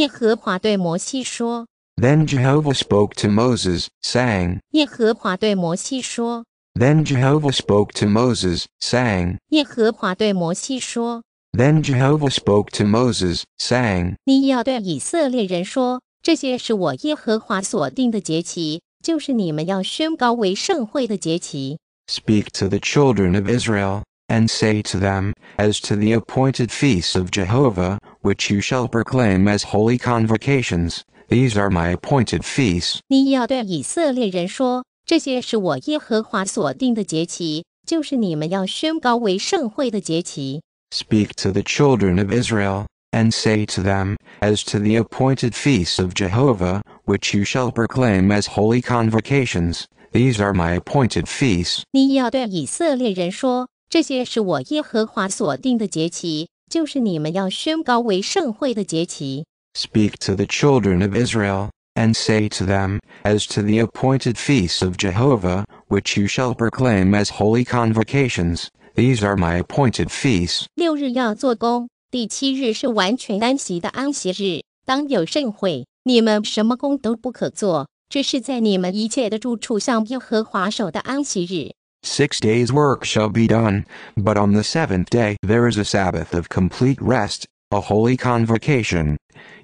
耶和华对摩西说。Then Jehovah spoke to Moses, saying. 耶和华对摩西说。Then Jehovah spoke to Moses, saying. 耶和华对摩西说。Then Jehovah spoke to Moses, saying. 你要对以色列人说，这些是我耶和华所定的节期，就是你们要宣告为圣会的节期。Speak to the children of Israel, and say to them, As to the appointed feasts of Jehovah, which you shall proclaim as holy convocations. These are my appointed feasts. 你要对以色列人说，这些是我耶和华所定的节期，就是你们要宣告为圣会的节期。Speak to the children of Israel, and say to them, As to the appointed feasts of Jehovah, which you shall proclaim as holy convocations, these are my appointed feasts. 你要对以色列人说，这些是我耶和华所定的节期，就是你们要宣告为圣会的节期。Speak to the children of Israel, and say to them, As to the appointed feasts of Jehovah, which you shall proclaim as holy convocations, these are my appointed feasts. 六日要做工，第七日是完全安息的安息日。当有盛会，你们什么工都不可做，这是在你们一切的住处向耶和华守的安息日。Six days' work shall be done, but on the seventh day there is a Sabbath of complete rest, a holy convocation.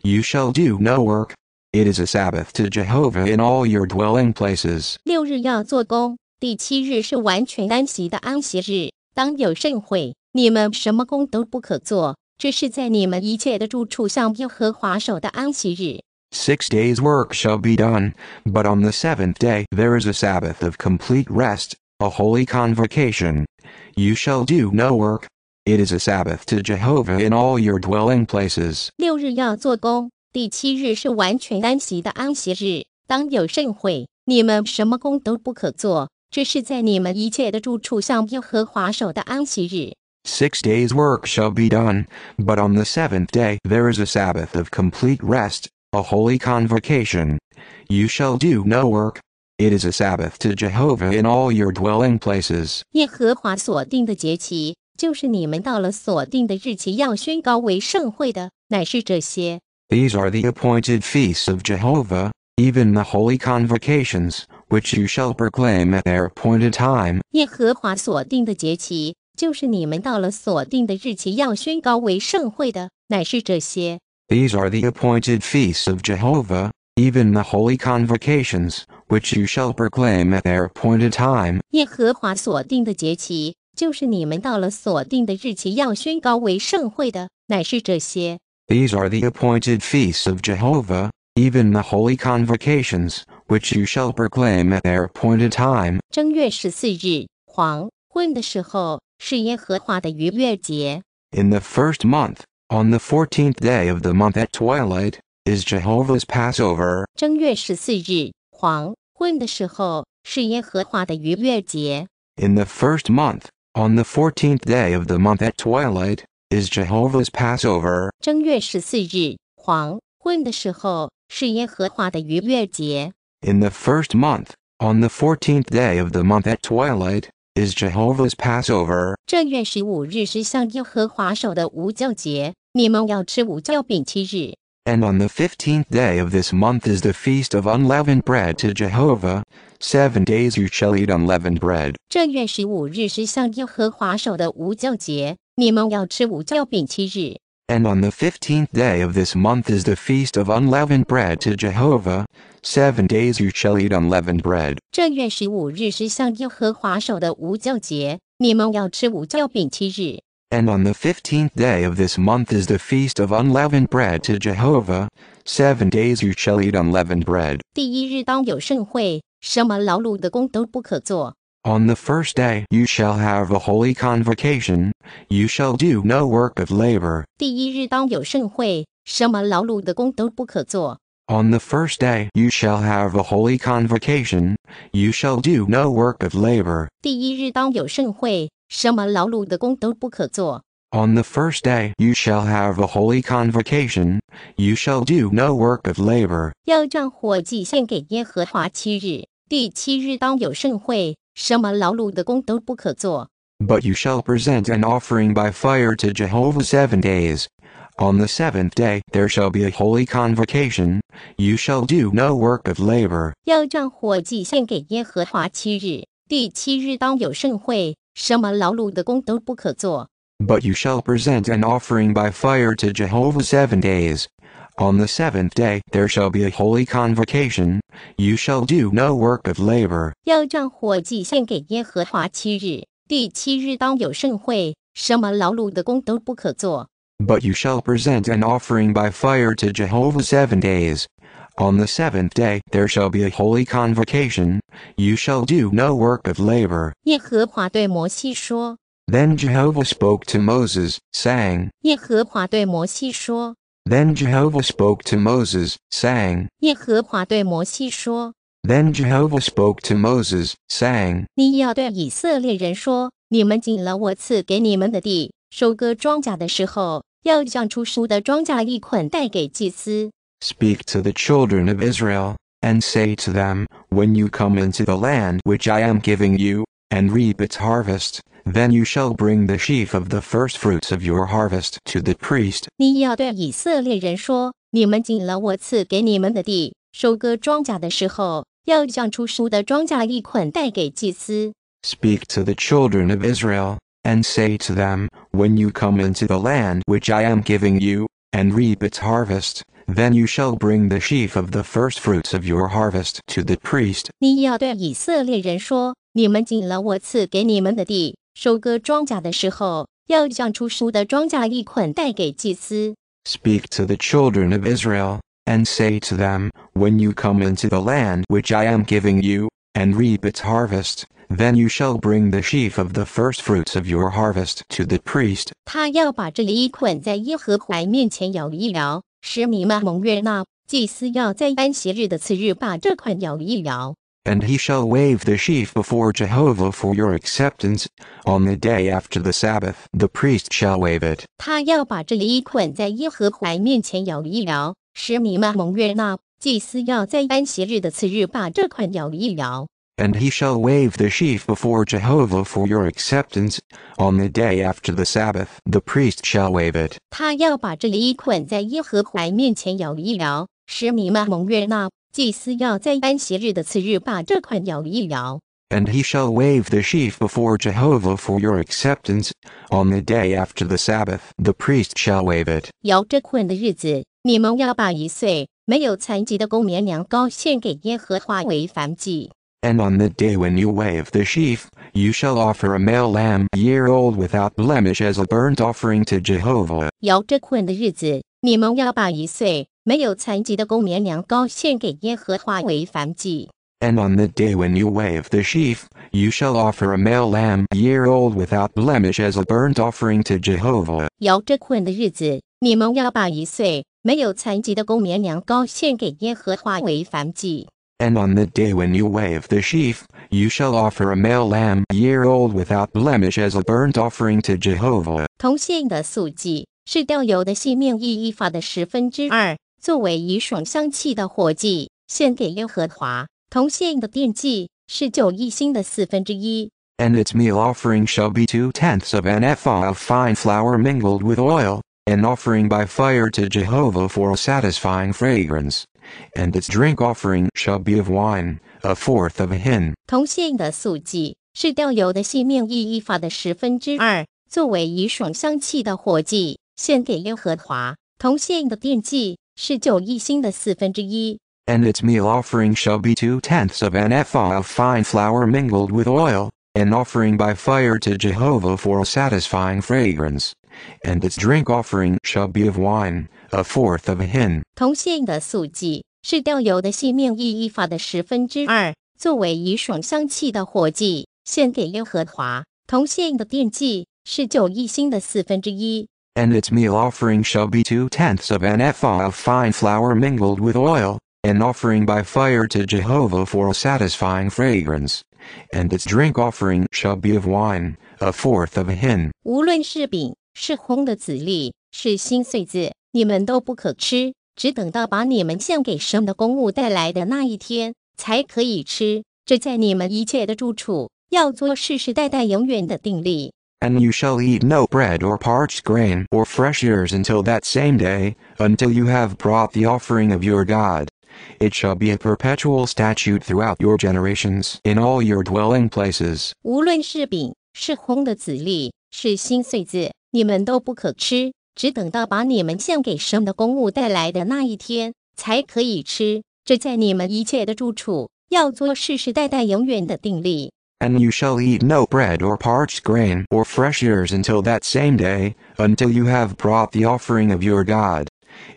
You shall do no work. It is a Sabbath to Jehovah in all your dwelling places. Six days' work shall be done, but on the seventh day there is a Sabbath of complete rest, a holy convocation. You shall do no work. It is a Sabbath to Jehovah in all your dwelling places. Six days' work shall be done, but on the seventh day there is a Sabbath of complete rest, a holy convocation. You shall do no work. It is a Sabbath to Jehovah in all your dwelling places. places。耶和华所定的节期，就是你们到了所定的日期要宣告为圣会的，乃是这些。These are the appointed feasts of Jehovah, even the holy convocations, which you shall proclaim at their appointed time. time。耶和华所定的节期，就是你们到了所定的日期要宣告为圣会的，乃是这些。These are the appointed feasts of Jehovah, even the holy convocations which you shall proclaim at their appointed time. These are the appointed feasts of Jehovah, even the holy convocations, which you shall proclaim at their appointed In the first month, on the fourteenth day of the month at twilight, is Jehovah's Passover。正月十四日。黄昏的时候是耶和华的逾越节。In the first month, on the fourteenth day of the month at twilight, is Jehovah's Passover. 正月十四日黄昏的时候是耶和华的逾越节。In the first month, on the fourteenth day of the month at twilight, is Jehovah's Passover. 正月十五日是向耶和华守的无酵节，你们要吃无酵饼七日。and on the fifteenth day of this month is the feast of unleavened bread to Jehovah. Seven days you shall eat unleavened bread. 正月十五日是向耶和华守的无酵节，你们要吃无酵饼七日。And on the fifteenth day of this month is the feast of unleavened bread to Jehovah. Seven days you shall eat unleavened bread. 正月十五日是向耶和华守的无酵节，你们要吃无酵饼七日。and on the fifteenth day of this month is the feast of unleavened bread to Jehovah. Seven days you shall eat unleavened bread. On the first day you shall have a holy convocation, you shall do no work of labor. On the first day you shall have a holy convocation, you shall do no work of labor. 第一日当有盛会，什么劳碌的工都不可做。On the first day you shall have a holy convocation, you shall do no work of labor. 要将火祭献给耶和华七日，第七日当有盛会，什么劳碌的工都不可做。But you shall present an offering by fire to Jehovah seven days. On the seventh day there shall be a holy convocation, you shall do no work of labor. 要将火祭献给耶和华七日，第七日当有盛会，什么劳碌的工都不可做。But you shall present an offering by fire to Jehovah seven days. On the seventh day there shall be a holy convocation. You shall do no work of labor. 要让火祭献给耶和华七日，第七日当有盛会，什么劳碌的工都不可做。But you shall present an offering by fire to Jehovah seven days. On the seventh day there shall be a holy convocation, you shall do no work of labor. Then Jehovah spoke to Moses, saying, Then Jehovah spoke to Moses, saying, Then Jehovah spoke to Moses, saying, 你要对以色列人说，你们进了我赐给你们的地，收割庄稼的时候，要将出熟的庄稼一捆带给祭司。Speak to the children of Israel, and say to them, When you come into the land which I am giving you, and reap its harvest, then you shall bring the sheaf of the first fruits of your harvest to the priest. Speak to the children of Israel, and say to them, When you come into the land which I am giving you, and reap its harvest, then you shall bring the sheaf of the first fruits of your harvest to the priest. Speak to the children of Israel, and say to them, When you come into the land which I am giving you, and reap its harvest, then you shall bring the sheaf of the first fruits of your harvest to the priest. 他要把这一捆在耶和华面前摇一摇，使弥曼蒙月那祭司要在安息日的次日把这块摇一摇。And he shall wave the sheaf before Jehovah for your acceptance. On the day after the Sabbath, the priest shall wave it. 他要把这衣捆在耶和华面前摇一摇，使弥曼蒙月那祭司要在安息日的次日把这捆摇一摇。and he shall wave the sheaf before Jehovah for your acceptance, on the day after the Sabbath the priest shall wave it。他要把这衣捆在耶和华面前摇一摇，使民们蒙悦纳。祭司要在安息日的次日把这捆摇一摇。And he shall wave the sheaf before Jehovah for your acceptance, on the day after the Sabbath the priest shall wave it。摇这捆的日子，你们要把一岁没有残疾的公绵羊羔献给耶和华为燔祭。and on the day when you wave the sheaf, you shall offer a male lamb year old without blemish as a burnt offering to Jehovah. And on the day when you wave the sheaf, you shall offer a male lamb year old without blemish as a burnt offering to Jehovah。摇着捆的日子，你们要把一岁没有残疾的公绵羊羔献给耶和华为燔祭。and on the day when you wave the sheaf, you shall offer a male lamb year old without blemish as a burnt offering to Jehovah. Jehovah。同性的素祭是吊油的细面意义法的十分之二，作为以爽香气的火祭献给耶和华。同性的奠祭是九一星的四分之一。And its meal offering shall be two tenths of an ephah of fine flour mingled with oil, an offering by fire to Jehovah for a satisfying fragrance and its drink offering shall be of wine, a fourth of a hin. hin。铜线的素祭是吊油的细面意义法的十分之二，作为以爽香气的火祭献给耶和华。铜线的奠祭是九一星的四分之一。And its meal offering shall be two tenths of an ephah of fine flour mingled with oil, an offering by fire to Jehovah for a satisfying fragrance and its drink offering shall be of wine, a fourth of a hin. 铜线的素祭是吊油的细面意义法的十分之二，作为以爽香气的火祭献给耶和华。铜线的奠祭是九一星的四分之一。And its meal offering shall be two tenths of an ephah of fine flour mingled with oil, an offering by fire to Jehovah for a satisfying fragrance, and its drink offering shall be of wine, a fourth of a hin. 无论是饼是空的籽粒，是心碎子，你们都不可吃，只等到把你们献给神的公物带来的那一天，才可以吃。这在你们一切的住处要做世世代代永远的定例。And you shall eat no bread or parched grain or fresh ears until that same day, until you have brought the offering of your God. It shall be a perpetual statute throughout your generations in all your dwelling places. 无论是饼，是烘的籽粒，是心碎子。你们都不可吃，只等到把你们献给神的公物带来的那一天才可以吃。这在你们一切的住处要做世世代代永远的定例。And you shall eat no bread or parched grain or fresh ears until that same day, until you have brought the offering of your God.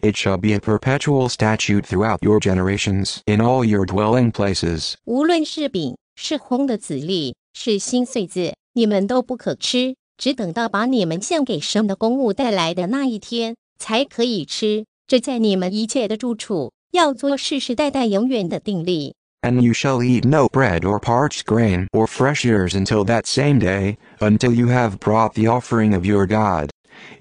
It shall be a perpetual statute throughout your generations in all your dwelling places. 无论是饼、是烘的籽粒、是新穗子，你们都不可吃。只等到把你们献给神的公物带来的那一天，才可以吃。这在你们一切的住处要做世世代代永远的定例。And you shall eat no bread or parched grain or fresh ears until that same day, until you have brought the offering of your God.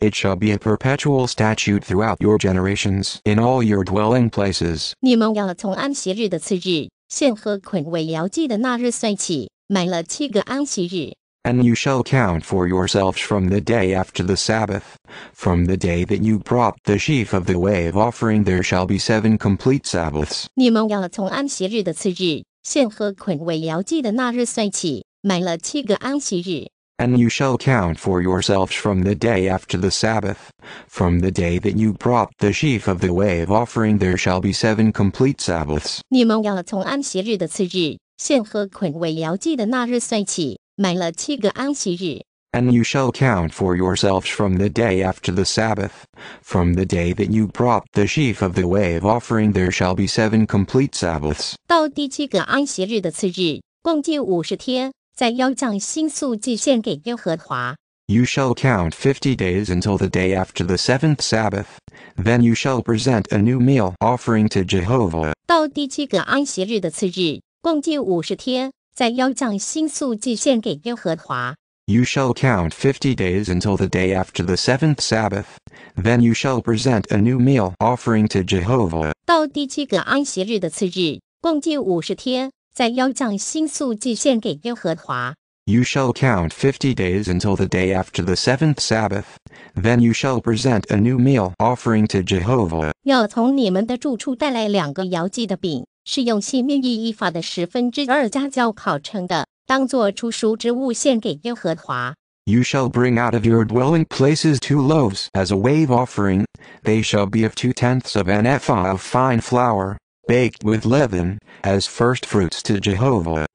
It shall be a perpetual statute throughout your generations in all your dwelling places. 你们要从安息日的次日献和捆为摇祭的那日算起，满了七个安息日。And you shall count for yourselves from the day after the Sabbath, from the day that you brought the sheaf of the wave offering there shall be seven complete Sabbaths. 你们要从安息日的次日，献和捆为摇祭的那日算起，满了七个安息日。And you shall count for yourselves from the day after the Sabbath, from the day that you brought the sheaf of the wave offering there shall be seven complete Sabbaths. And you shall count for yourselves from the day after the Sabbath, from the day that you brought the sheaf of the wave offering there shall be seven complete Sabbaths. 到第七个安息日的次日，共计五十天，在腰杖新素祭献给耶和华。You shall count fifty days until the day after the seventh Sabbath, then you shall present a new meal offering to Jehovah. 到第七个安息日的次日，共计五十天，you shall count fifty days until the day after the seventh Sabbath. Then you shall present a new meal offering to Jehovah. You shall count fifty days until the day after the seventh Sabbath, then you shall present a new meal offering to Jehovah. 要从你们的住处带来两个摇祭的饼，是用细命义依法的十分之二加酵烤成的，当做出赎之物献给耶和华。You shall bring out of your dwelling places two loaves as a wave offering, they shall be of two tenths of an ephah of fine flour, baked with leaven as first fruits to Jehovah.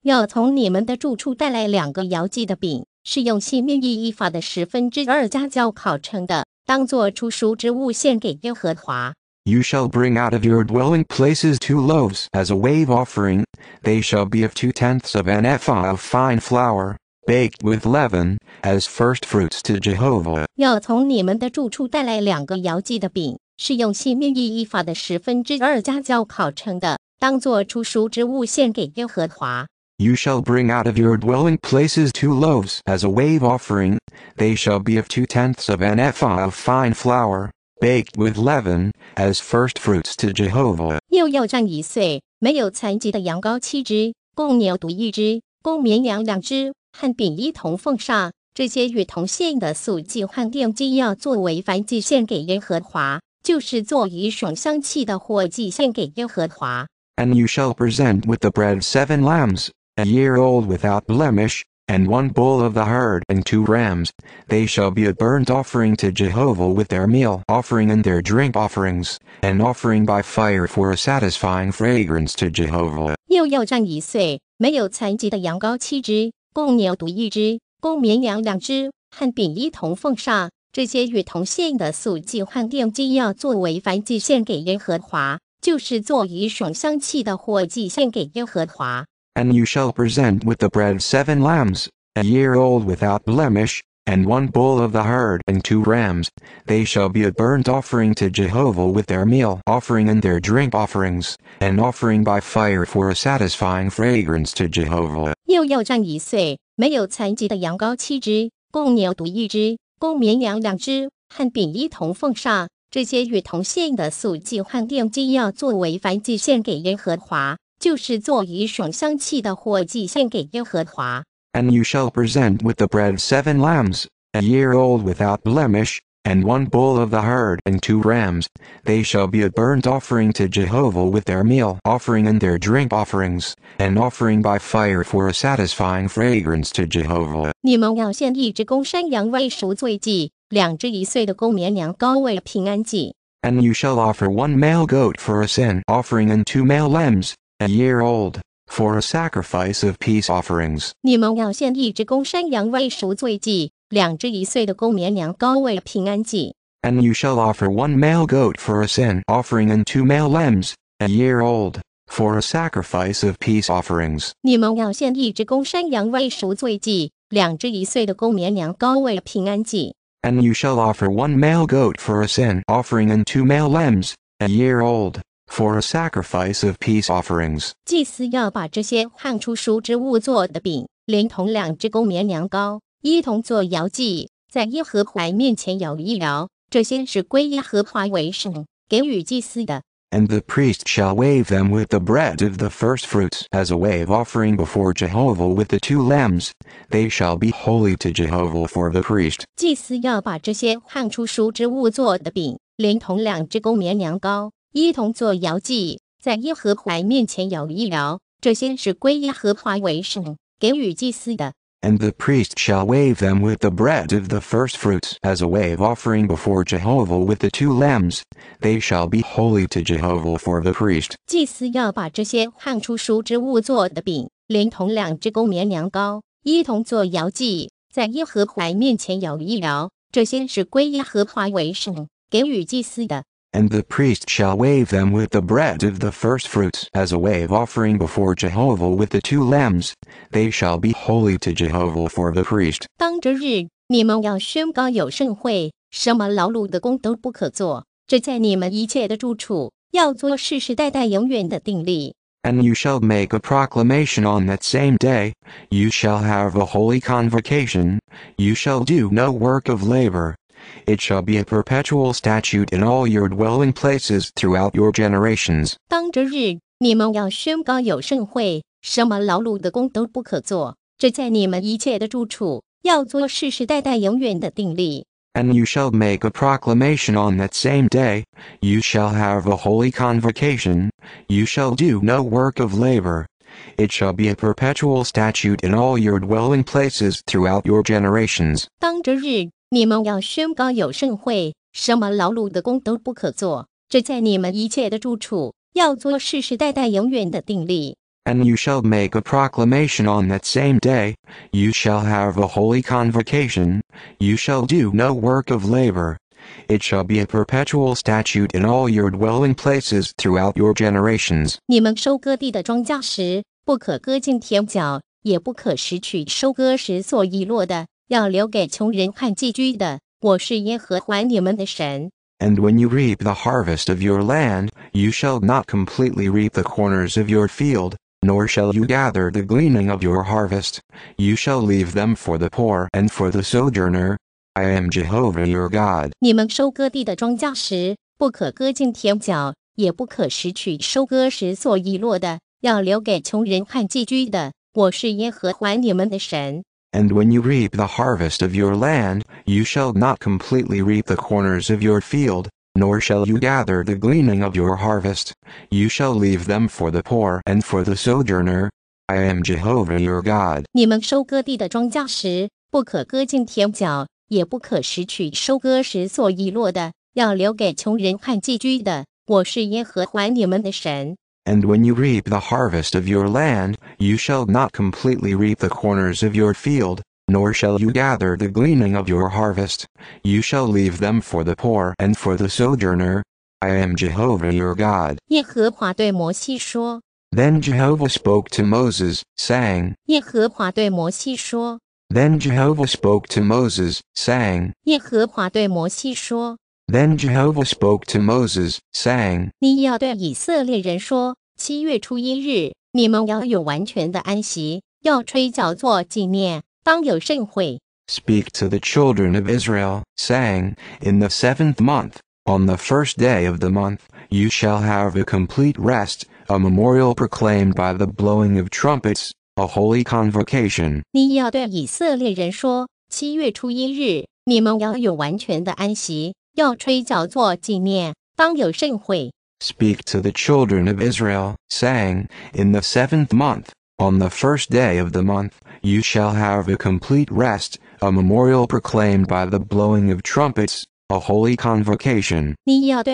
You shall bring out of your dwelling places two loaves as a wave offering, they shall be of two tenths of an ephah of fine flour, baked with leaven, as first fruits to Jehovah. 要从你们的住处带来两个摇祭的饼，是用细面译法的十分之二加教烤成的，当作出熟之物献给耶和华。You shall bring out of your dwelling places two loaves as a wave offering; they shall be of two tenths of an ephah of fine flour, baked with leaven, as firstfruits to Jehovah. 又要占一岁没有残疾的羊羔七只，公牛犊一只，公绵羊两只，和饼一同奉上。这些与同性的素祭和奠祭要作为燔祭献给耶和华。就是做以爽香气的火祭献给耶和华。And you shall present with the bread seven lambs, a year old without blemish, and one bull of the herd and two rams, they shall be a burnt offering to Jehovah with their meal offering and their drink offerings, an offering by fire for a satisfying fragrance to Jehovah. And you shall present with the bread seven lambs, a year old without blemish, and one bull of the herd and two rams, they shall be a burnt offering to Jehovah with their meal offering and their drink offerings, an offering by fire for a satisfying fragrance to Jehovah. And you shall present with the bread seven lambs, a year old without blemish, and one bull of the herd and two rams, they shall be a burnt offering to Jehovah with their meal offering and their drink offerings, an offering by fire for a satisfying fragrance to Jehovah. And you shall offer one male goat for a sin offering and two male lambs, a year old, for a sacrifice of peace offerings. 你们要献一只公山羊为赎罪祭，两只一岁的公绵羊羔为平安祭。And you shall offer one male goat for a sin offering and two male lambs, a year old, for a sacrifice of peace offerings。你们要献一只公山羊为赎罪祭，两只一岁的公绵羊羔为平安祭。And you shall offer one male goat for a sin offering and two male lambs, a year old, for a sacrifice of peace offerings。祭司要把这些旱出熟之物做的饼，连同两只公绵羊羔。一同做摇祭，在耶和华面前摇一摇。这些是归耶和华为圣，给予祭司的。And The priest shall wave them with the bread of the firstfruits as a wave offering before Jehovah with the two lambs. They shall be holy to Jehovah for the priest. 祭司要把这些旱出熟之物做的饼，连同两只公绵羊羔，一同做摇祭，在耶和华面前摇一摇。这些是归耶和华为圣，给予祭司的。and the priest shall wave them with the bread of the firstfruits as a wave offering before Jehovah with the two lambs, they shall be holy to Jehovah for the priest. 祭司要把这些汗出熟之物做的饼，连同两只公绵羊羔，一同做摇祭，在耶和华面前摇一摇。这些是归耶和华为圣，给予祭司的。and the priest shall wave them with the bread of the firstfruits as a wave offering before Jehovah with the two lambs, they shall be holy to Jehovah for the priest. and you shall make a proclamation on that same day, you shall have a holy convocation, you shall do no work of labor, it shall be a perpetual statute in all your dwelling places throughout your generations. 当这日，你们要宣告有盛会，什么劳碌的工都不可做，这在你们一切的住处，要做世世代代永远的定例。And you shall make a proclamation on that same day, you shall have a holy convocation, you shall do no work of labor. It shall be a perpetual statute in all your dwelling places throughout your generations. 当这日，and you shall make a proclamation on that same day. You shall have a holy convocation. You shall do no work of labor. It shall be a perpetual statute in all your dwelling places throughout your generations. 你们收割地的庄稼时，不可割尽田角，也不可拾取收割时所遗落的。要留给穷人和寄居的。我是耶和华你们的神。And when you reap the harvest of your land, you shall not completely reap the corners of your field, nor shall you gather the gleaning of your harvest. You shall leave them for the poor and for the sojourner. I am Jehovah your God. 你们收割地的庄稼时，不可割尽田角，也不可拾取收割时所遗落的，要留给穷人和寄居的。我是耶和华你们的神。and when you reap the harvest of your land, you shall not completely reap the corners of your field, nor shall you gather the gleaning of your harvest, you shall leave them for the poor and for the sojourner. I am Jehovah your God. And when you reap the harvest of your land, you shall not completely reap the corners of your field, nor shall you gather the gleaning of your harvest, you shall leave them for the poor and for the sojourner. I am Jehovah your God. Then Jehovah spoke to Moses, saying, Then Jehovah spoke to Moses, saying, 耶和华对摩西说。then Jehovah spoke to Moses, saying, 你要对以色列人说，七月初一日，你们要有完全的安息，要吹角做纪念，当有盛会。Speak to the children of Israel, saying, In the seventh month, on the first day of the month, you shall have a complete rest, a memorial proclaimed by the blowing of trumpets, a holy convocation. 你要对以色列人说，七月初一日，你们要有完全的安息，Speak to the children of Israel, saying, In the seventh month, on the first day of the month, you shall have a complete rest, a memorial proclaimed by the blowing of trumpets, a holy convocation. speak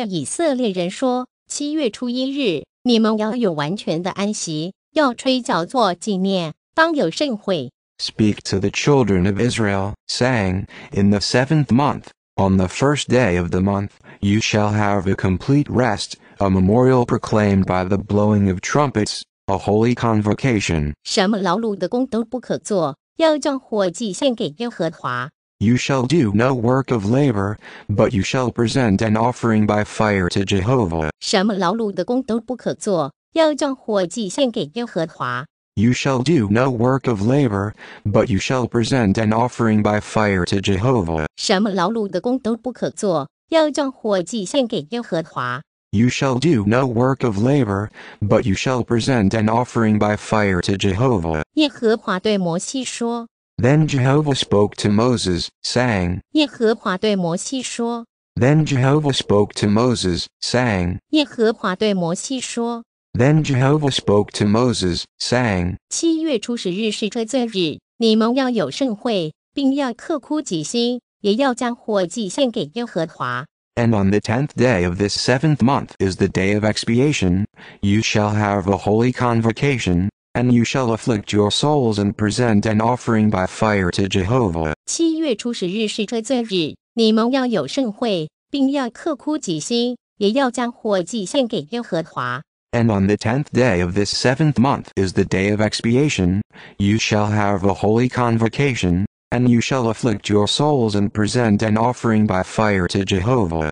to the children of Israel, saying, In the seventh month, on the first day of the month, you shall have a complete rest, a memorial proclaimed by the blowing of trumpets, a holy convocation. 什么劳碌的工都不可做，要将火祭献给耶和华。you shall do no work of labor, but you shall present an offering by fire to Jehovah. 什么劳碌的工都不可做，要将火祭献给耶和华。you shall do no work of labor, but you shall present an offering by fire to Jehovah. 什么劳碌的工都不可做，要将火祭献给耶和华。You shall do no work of labor, but you shall present an offering by fire to Jehovah. 耶和华对摩西说。Then Jehovah spoke to Moses, saying. 耶和华对摩西说。Then Jehovah spoke to Moses, saying. 耶和华对摩西说。then Jehovah spoke to Moses, saying, 七月初十日是追罪日，你们要有盛会，并要刻苦己心，也要将火祭献给耶和华。And on the tenth day of this seventh month is the day of expiation, you shall have a holy convocation, and you shall afflict your souls and present an offering by fire to Jehovah. 七月初十日是追罪日，你们要有盛会，并要刻苦己心，也要将火祭献给耶和华。and on the tenth day of this seventh month is the day of expiation, you shall have a holy convocation, and you shall afflict your souls and present an offering by fire to Jehovah.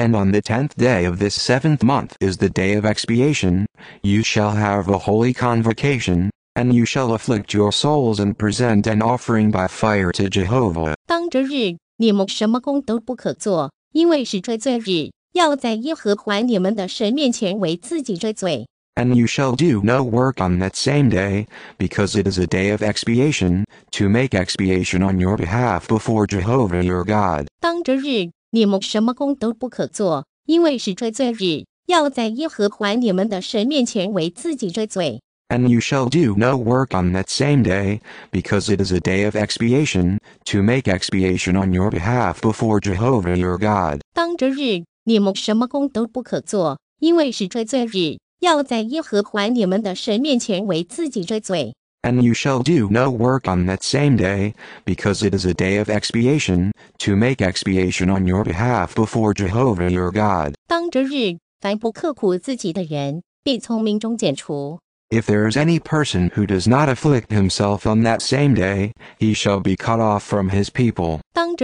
And on the tenth day of this seventh month is the day of expiation, you shall have a holy convocation, and you shall afflict your souls and present an offering by fire to Jehovah. 当这日，你们什么工都不可做，因为是追罪日，要在耶和华你们的神面前为自己追罪。And you shall do no work on that same day, because it is a day of expiation, to make expiation on your behalf before Jehovah your God. 当这日，你们什么工都不可做，因为是追罪日，要在耶和华你们的神面前为自己追罪。and you shall do no work on that same day, because it is a day of expiation, to make expiation on your behalf before Jehovah your God. 当这日，你们什么工都不可做，因为是追罪日，要在耶和华你们的神面前为自己追罪。and you shall do no work on that same day, because it is a day of expiation, to make expiation on your behalf before Jehovah your God. 当这日，凡不刻苦自己的人，必从民中剪除。if there is any person who does not afflict himself on that same day, he shall be cut off from his people. If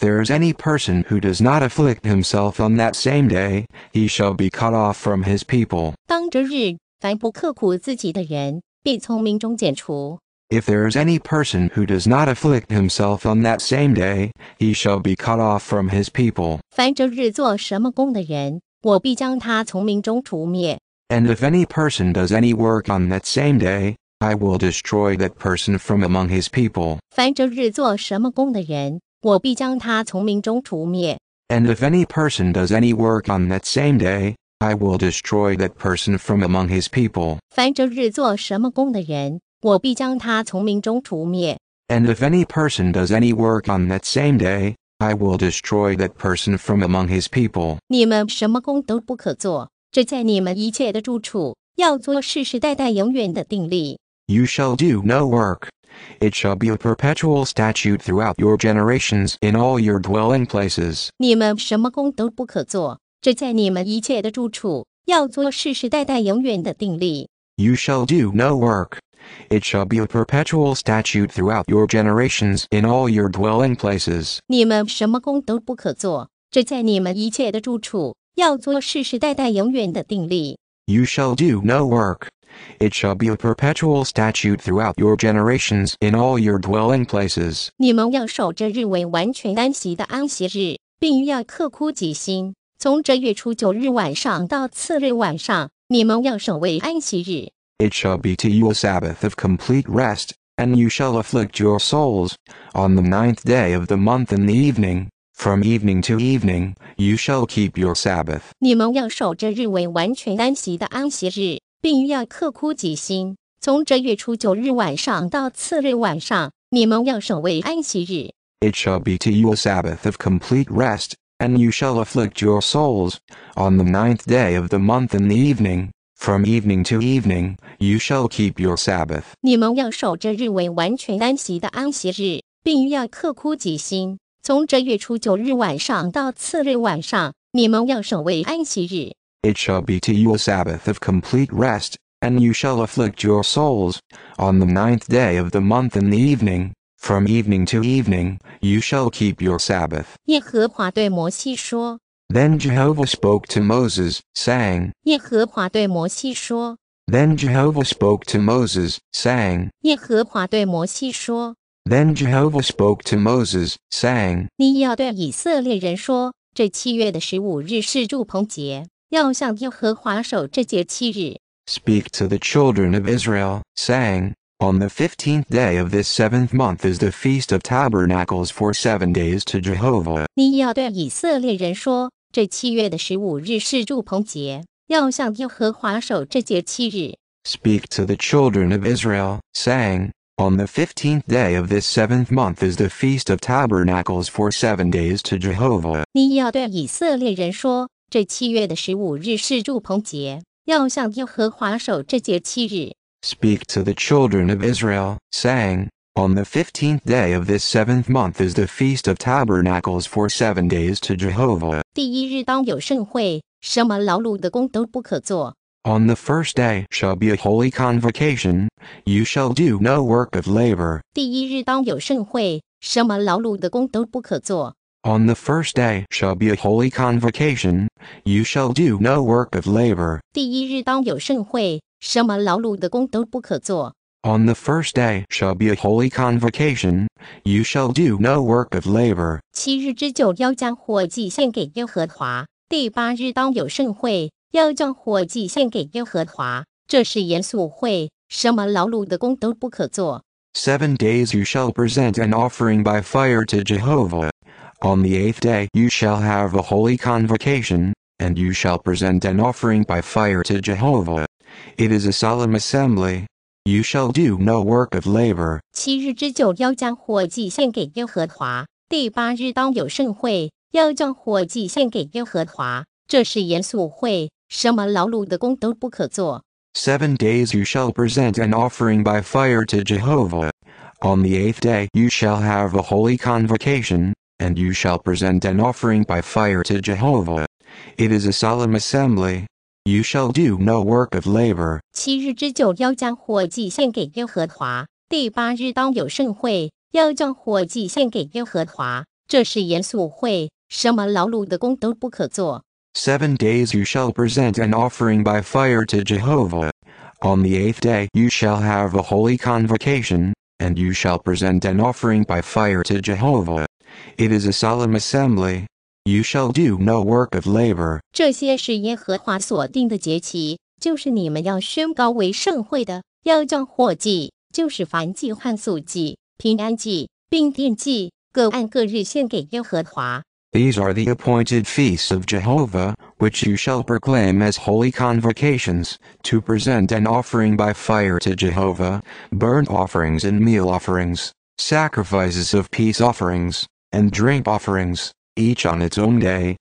there is any person who does not afflict himself on that same day, he shall be cut off from his people. If there is any person who does not afflict himself on that same day, he shall be cut off from his people. 我必将他从民中除灭。And if any person does any work on that same day, I will destroy that person from among his people. 凡这日做什么工的人，我必将他从民中除灭。And if any person does any work on that same day, I will destroy that person from among his people. 凡这日做什么工的人，我必将他从民中除灭。And if any person does any work on that same day, I will destroy that person from among his people. You shall do no work. It shall be a perpetual statute throughout your generations in all your dwelling places. You shall do no work. It shall be a perpetual statute throughout your generations in all your dwelling places. 你们什么功都不可做，这在你们一切的住处，要做世世代代永远的定例。You shall do no work. It shall be a perpetual statute throughout your generations in all your dwelling places. 你们要守这日为完全安息的安息日，并要刻苦己心。从这月初九日晚上到次日晚上，你们要守为安息日。it shall be to you a Sabbath of complete rest, and you shall afflict your souls. On the ninth day of the month in the evening, from evening to evening, you shall keep your Sabbath. 你们要守这日为完全安息的安息日，并要刻苦己心。从这月初九日晚上到次日晚上，你们要守为安息日。It shall be to you a Sabbath of complete rest, and you shall afflict your souls. On the ninth day of the month in the evening, from evening to evening, you shall keep your Sabbath。你们要守这日为完全安息的安息日，并要刻苦己心。从这月初九日晚上到次日晚上，你们要守为安息日。It shall be to you a Sabbath of complete rest, and you shall afflict your souls on the ninth day of the month in the evening. From evening to evening, you shall keep your Sabbath。耶和华对摩西说。then Jehovah spoke to Moses, saying, Then Jehovah spoke to Moses, saying, Then Jehovah spoke to Moses, saying, Speak to the children of Israel, saying, On the fifteenth day of this seventh month is the feast of tabernacles for seven days to Jehovah. 你要对以色列人说，这七月的十五日是祝棚节，要向耶和华守这节七日。Speak to the children of Israel, saying, On the fifteenth day of this seventh month is the feast of tabernacles for seven days to Jehovah. Jehovah。你要对以色列人说，这七月的十五日是祝棚节，要向耶和华守这节七日。Speak to the children of Israel, saying, on the fifteenth day of this seventh month is the Feast of Tabernacles for seven days to Jehovah. On the first day shall be a holy convocation, you shall do no work of labor. On the first day shall be a holy convocation, you shall do no work of labor. 第一日当有盛会，什么劳碌的工都不可做。on the first day shall be a holy convocation, you shall do no work of labor. Seven days you shall present an offering by fire to Jehovah. On the eighth day you shall have a holy convocation, and you shall present an offering by fire to Jehovah. It is a solemn assembly. You shall do no work of labor. Seven days you shall present an offering by fire to Jehovah. On the eighth day you shall have a holy convocation, and you shall present an offering by fire to Jehovah. It is a solemn assembly. You shall do no work of labor. Seven days you shall present an offering by fire to Jehovah. On the eighth day you shall have a holy convocation, and you shall present an offering by fire to Jehovah. It is a solemn assembly. You shall do no work of labor。这些是耶和华所定的节期，就是你们要宣告为盛会的，要叫火祭，就是凡祭和素祭、平安祭，并奠祭，各按各日献给耶和华。These are the appointed feasts of Jehovah, which you shall proclaim as holy convocations, to present an offering by fire to Jehovah, burnt offerings and meal offerings, sacrifices of peace offerings, and drink offerings each on its own day.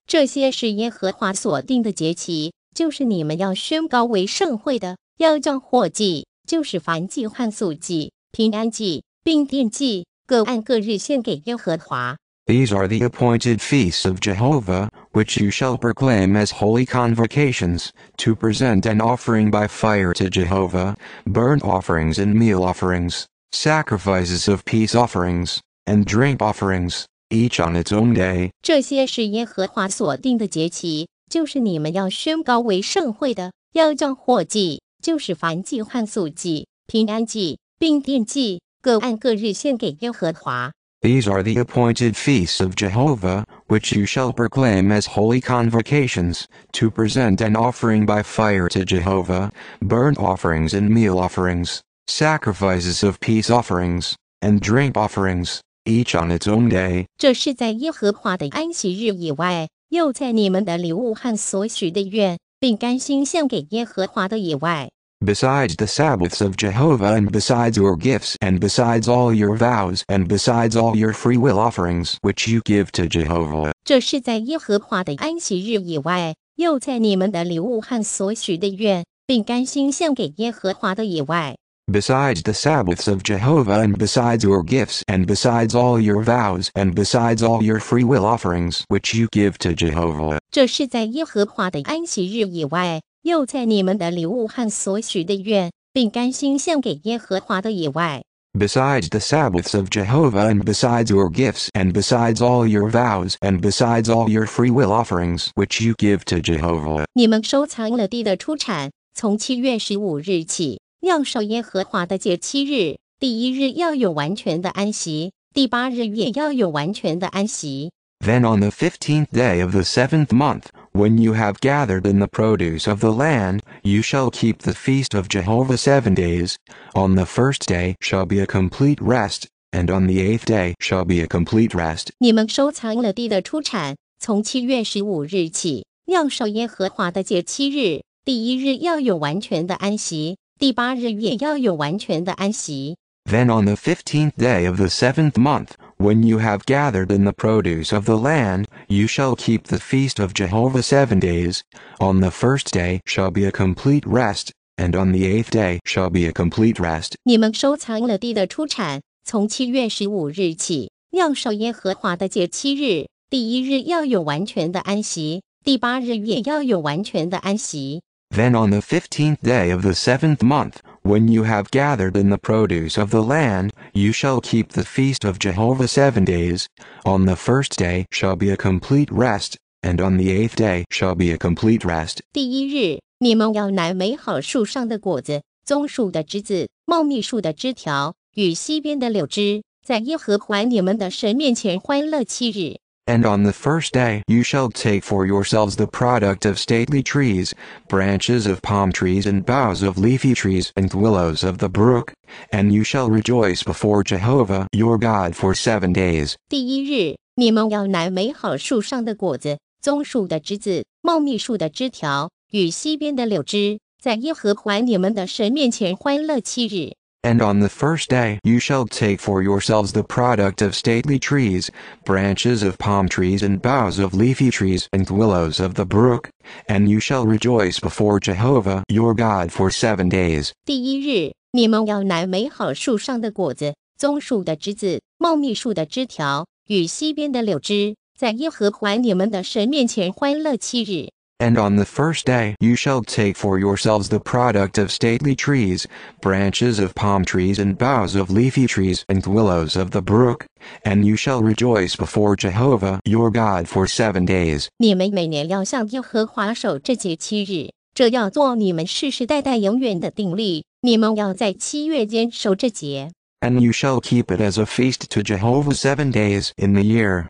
are the appointed feasts of Jehovah, which you shall proclaim as holy convocations, to present an offering by fire to Jehovah, burnt offerings and meal offerings, sacrifices of peace offerings, and drink offerings each on its own day. 这些是耶和华所定的节期，就是你们要宣告为圣会的，要叫火祭，就是凡祭和素祭、平安祭，并奠祭，各按各日献给耶和华。These are the appointed feasts of Jehovah, which you shall proclaim as holy convocations, to present an offering by fire to Jehovah, burnt offerings and meal offerings, sacrifices of peace offerings, and drink offerings each on its own day。这是在耶和华的安息日以外，又在你们的礼物和所许的愿，并甘心献给耶和华的以外。Besides the Sabbaths of Jehovah, and besides your gifts, and besides all your vows, and besides all your free will offerings which you give to Jehovah。这是在耶和华的安息日以外，又在你们的礼物和所许的愿，并甘心献给耶和华的以外。besides the Sabbaths of Jehovah and besides your gifts and besides all your vows and besides all your free will offerings which you give to Jehovah。这是在耶和华的安息日以外，又在你们的礼物和所许的愿，并甘心献给耶和华的以外。Besides the Sabbaths of Jehovah and besides your gifts and besides all your vows and besides all your free will offerings which you give to Jehovah。你们收藏了地的出产，从七月十五日起。要守耶和华的节七日，第一日要有完全的安息，第八日也要有完全的安息。Then on the fifteenth day of the seventh month, when you have gathered in the produce of the land, you shall keep the feast of Jehovah seven days. On the first day shall be a complete rest, and on the eighth day shall be a complete rest. 你们收藏了地的出产，从七月十五日起，要守耶和华的节七日。第一日要有完全的安息，第八日也要有完全的安息。Then on the fifteenth day of the seventh month, when you have gathered in the produce of the land, you shall keep the feast of Jehovah seven days. On the first day shall be a complete rest, and on the eighth day shall be a complete rest. 你们收藏了地的出产，从七月十五日起，要守耶和华的节七日。第一日要有完全的安息，第八日也要有完全的安息。then on the fifteenth day of the seventh month, when you have gathered in the produce of the land, you shall keep the feast of Jehovah seven days. On the first day shall be a complete rest, and on the eighth day shall be a complete rest. 第一日，你们要拿美好树上的果子、棕树的枝子、茂密树的枝条与西边的柳枝，在耶和华你们的神面前欢乐七日。and on the first day you shall take for yourselves the product of stately trees, branches of palm trees and boughs of leafy trees and willows of the brook, and you shall rejoice before Jehovah your God for seven days. 第一日，你们要拿美好树上的果子、棕树的枝子、茂密树的枝条与西边的柳枝，在耶和华你们的神面前欢乐七日。and on the first day you shall take for yourselves the product of stately trees, branches of palm trees and boughs of leafy trees and willows of the brook, and you shall rejoice before Jehovah your God for seven days. 第一日，你们要拿美好树上的果子、棕树的枝子、茂密树的枝条与西边的柳枝，在耶和华你们的神面前欢乐七日。and on the first day you shall take for yourselves the product of stately trees, branches of palm trees and boughs of leafy trees and willows of the brook, and you shall rejoice before Jehovah your God for seven days. 你们每年要向耶和华守这节七日，这要做你们世世代代永远的定律。你们要在七月间守这节。And you shall keep it as a feast to Jehovah seven days in the year.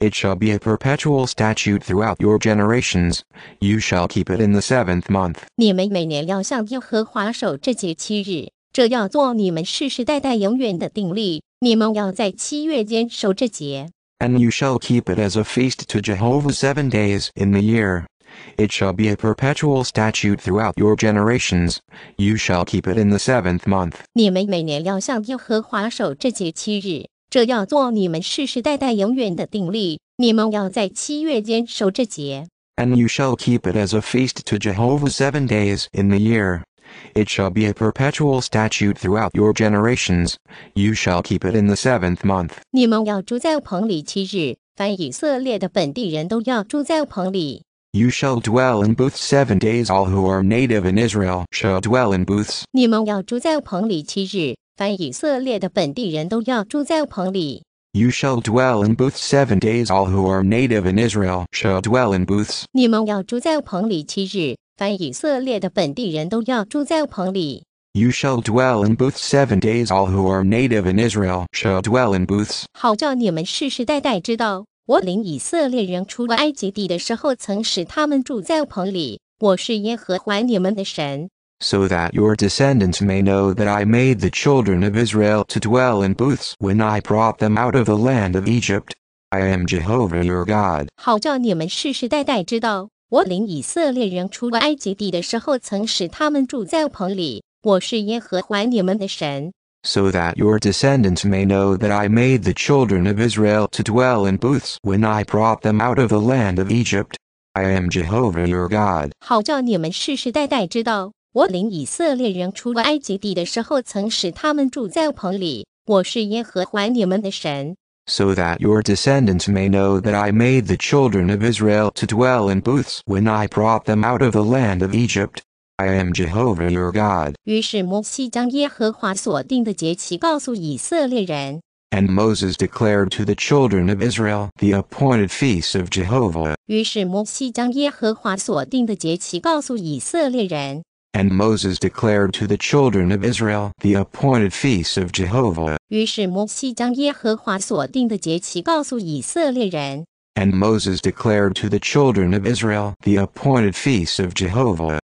It shall be a perpetual statute throughout your generations. You shall keep it in the seventh month. 你们每年要向耶和华守这节七日，这要做你们世世代代永远的定例。你们要在七月间守这节。And you shall keep it as a feast to Jehovah seven days in the year. It shall be a perpetual statute throughout your generations. You shall keep it in the seventh month. 你们每年要向耶和华守这节七日，and you shall keep it as a feast to Jehovah seven days in the year. It shall be a perpetual statute throughout your generations. You shall keep it in the seventh month. 你们要住在棚里七日，凡以色列的本地人都要住在棚里。You shall dwell in booths seven days. All who are native in Israel shall dwell in booths. 你们要住在棚里七日，凡以色列的本地人都要住在棚里。You shall dwell in booths seven days. All who are native in Israel shall dwell in booths. 你们要住在棚里七日，凡以色列的本地人都要住在棚里。You shall dwell in booths seven days. All who are native in Israel shall dwell in booths. 好叫你们世世代代知道，我领以色列人出埃及地的时候，曾使他们住在棚里。我是耶和华你们的神。so that your descendants may know that I made the children of Israel to dwell in booths when I brought them out of the land of Egypt. I am Jehovah your God. So that your descendants may know that I made the children of Israel to dwell in booths when I brought them out of the land of Egypt. I am Jehovah your God. 我领以色列人出埃及地的时候，曾使他们住在棚里。我是耶和华你们的神。So that your descendants may know that I made the children of Israel to dwell in booths when I brought them out of the land of Egypt. I am Jehovah your God. and Moses declared to the children of Israel the appointed feast of Jehovah. 于是摩西将耶和华所定的节期告诉以色列人。and Moses declared to the children of Israel the appointed feasts of Jehovah. And Moses declared to the children of Israel the appointed feasts of Jehovah.